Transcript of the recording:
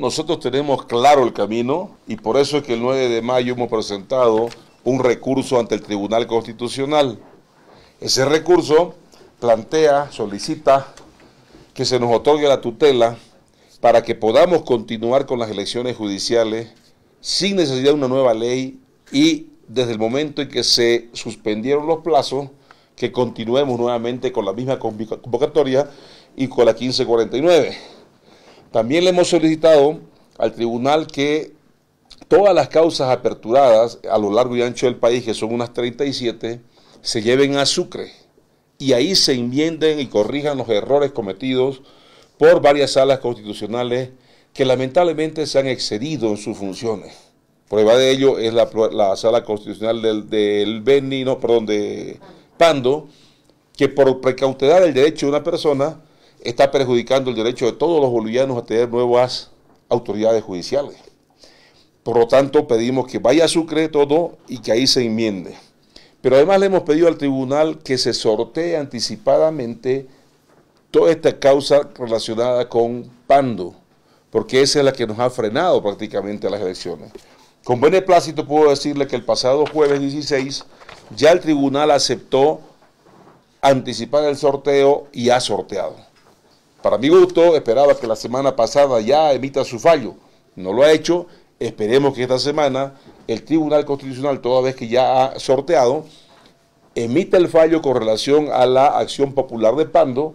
nosotros tenemos claro el camino y por eso es que el 9 de mayo hemos presentado un recurso ante el Tribunal Constitucional. Ese recurso plantea, solicita que se nos otorgue la tutela para que podamos continuar con las elecciones judiciales sin necesidad de una nueva ley y desde el momento en que se suspendieron los plazos, que continuemos nuevamente con la misma convocatoria y con la 1549. También le hemos solicitado al tribunal que todas las causas aperturadas a lo largo y ancho del país, que son unas 37, se lleven a Sucre y ahí se enmienden y corrijan los errores cometidos por varias salas constitucionales que lamentablemente se han excedido en sus funciones. Prueba de ello es la, sala constitucional del, del Beni, no, perdón, de Pando, que por precautelar el derecho de una persona está perjudicando el derecho de todos los bolivianos a tener nuevas autoridades judiciales. Por lo tanto, pedimos que vaya a Sucre todo y que ahí se enmiende. Pero además le hemos pedido al tribunal que se sortee anticipadamente toda esta causa relacionada con Pando, porque esa es la que nos ha frenado prácticamente las elecciones. Con beneplácito puedo decirle que el pasado jueves 16 ya el tribunal aceptó anticipar el sorteo y ha sorteado. Para mi gusto, esperaba que la semana pasada ya emita su fallo. No lo ha hecho. Esperemos que esta semana el Tribunal Constitucional, toda vez que ya ha sorteado, emita el fallo con relación a la acción popular de Pando